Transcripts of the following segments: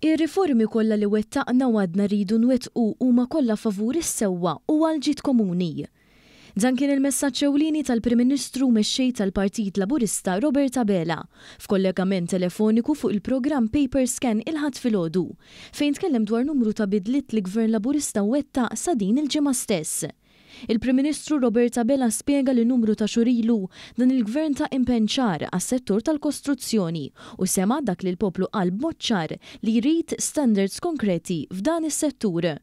Ir-riformi kollha li wettaqna għadna rridu nwettqu huma kollha favur is-sewwa u għal-ġid komuni. Dan kien il-messaġġ ewlieni tal-Prim Ministru mexxej tal-Partit Laburista Robert Abela f'kollegament telefoniku fuq il-programm Paper Scan il-ħadd filgħodu fejn tkellem dwar numru ta' bidliet li Gvern Laburista wettaq sa din il-ġimgħa stess. Il-Prim Ministru Robert Abela spiega li numru ta' xurilu dan il-gvern ta' impenċar għas settur tal-kostruzzjoni u sema dak li l-poplu għal bocċar li jrid standards konkreti f'dan is-settur.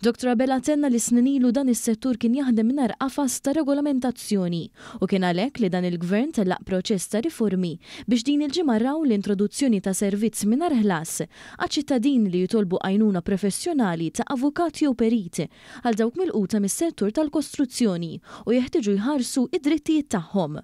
Dr. Abela tenna li sninilu dan is-settur kien jaħdem minar qafas ta' regolamentazzjoni u kien għalhekk li dan il-gvern tellaq proċess ta' riformi biex din il-ġimgħa raw l-introduzzjoni ta' servizz mingħajr ħlas għaċ-ċittadin li jitolbu għajnuna professjonali ta' avukati u periti għal dawk mill-quta mis-settur tal-kostruzzjoni u jeħtieġu jħarsu id-drittijiet tagħhom.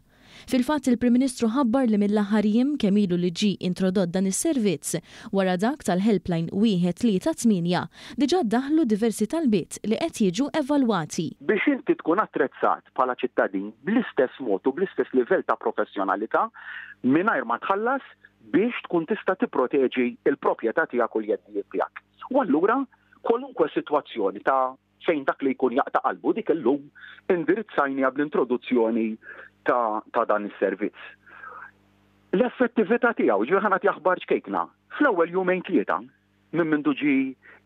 Fil-fatt il-Prim Ministru ħabbar li mill-aħħarijiem kemm ilu li ġi introdott dan is-servizz wara dak tal-helpline wieħed li ta' tminja diġà daħlu diversi talbiet li qed jiġu evalwati. Biex inti tkun attrezzat bħala ċittadin bl-istess mod u bl-istess livell ta' professjonalità mingħajr ma tħallas biex tkun tista' tipproteġi l proprjetà tiegħek u l-jeddijiet tiegħek. U allura kwalunkwe sitwazzjoni ta' fejn dak li jkun jaqta' qalbu dik illum għab bl-introduzzjoni ta', ta dan is-servizz. L-effettività tiegħu ġi ħanat jaħbar ċkejkna. Fl-ewwel jumejn tlieta minn minn duġi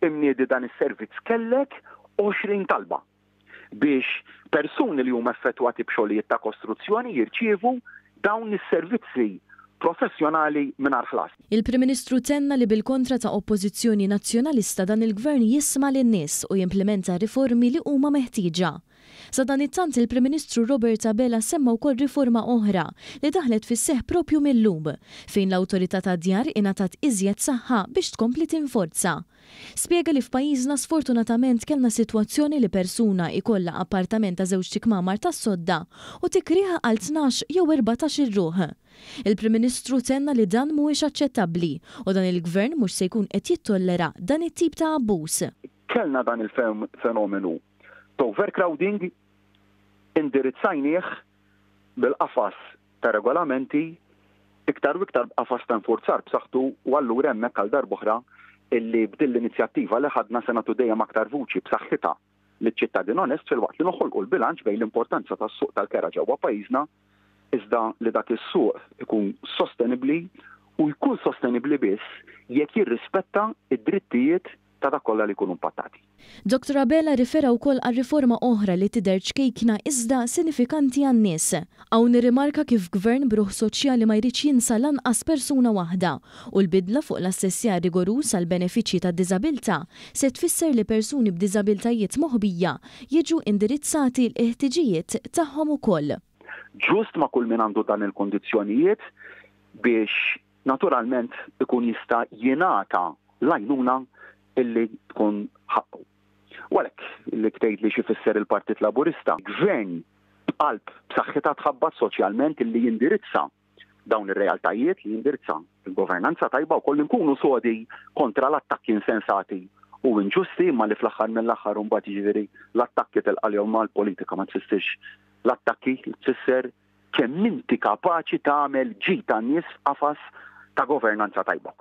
imniedi dan is-servizz kellek 20 talba biex persuni li huma effettwati b'xogħlijiet ta' kostruzzjoni jirċievu dawn is-servizzi professjonali minar flas. Il-Prim Ministru tenna li bil-kontra ta' oppożizzjoni nazzjonalista dan il-gvern jisma' lin-nies u jimplementa riformi li huma meħtieġa. Sadan it-tant il-Prim Ministru Robert Abela semma wkoll riforma oħra li daħlet fis seħ propju mill-lum fejn l-awtorità ta' djar ingħatat iżjed saħħa biex tkompli tinforza. Spiega li f'pajjiżna sfortunatament kellna sitwazzjoni li persuna ikolla appartament ta' żewġ tikmamar ta' sodda u tikriħa għal 12 jew 14 ruħ. Il-Prim Ministru tenna li dan mhuwiex aċċettabbli u dan il-Gvern mhux se jkun qed jittollera dan it-tip ta' abbuż. Kellna dan il-fenomenu overcrowding indirizzajnieħ bil-qafas ta' regolamenti iktar u iktar b'qafas ta' nfurzar b'saħħtu u allura hemmhekk għal darbohra illi b'din l-inizjattiva li ħadna senatu dejjem aktar vuċi b'saħħita l-ċittadin onest fil-waqt li noħolqu l-bilanċ bejn l-importanza tas-suq tal-kera ġewwa pajjiżna iżda li dak is-suq ikun sostenibbli u jkun sostenibbli biss jekk jirrispetta id-drittijiet ta' dak li jkunu impattati. Dr. Abela rifera wkoll għal riforma oħra li tidher ċkejkna iżda sinifikanti għan-nies. Hawn nirrimarka kif gvern bruħ soċjali ma jridx jinsa għas persuna waħda u l-bidla fuq l-assessjar rigorus għal benefiċċji ta' diżabilità se tfisser li persuni b'diżabiltajiet moħbija jiġu indirizzati l-eħtiġijiet tagħhom ukoll. Ġust ma' kull min għandu dan il kondizjonijiet biex naturalment ikun jista' jingħata lajnuna illi tkun ħaqqu. Walek li ktejt li xifisser il-Partit Laburista, gvern qalb b'saħħitha tħabbat soċjalment illi jindirizza dawn ir-realtajiet li jindirizza il-governanza tajba u koll nkunu sodi kontra l-attakki insensati u inġusti jiġifieri ma li fl-axar mill-axar un bat ġiviri l-attakki tal-qaljom ma l-politika ma tsistix l-attakki tsisser kemm inti kapaċi tagħmel ġita nies għafas ta' governanza tajba.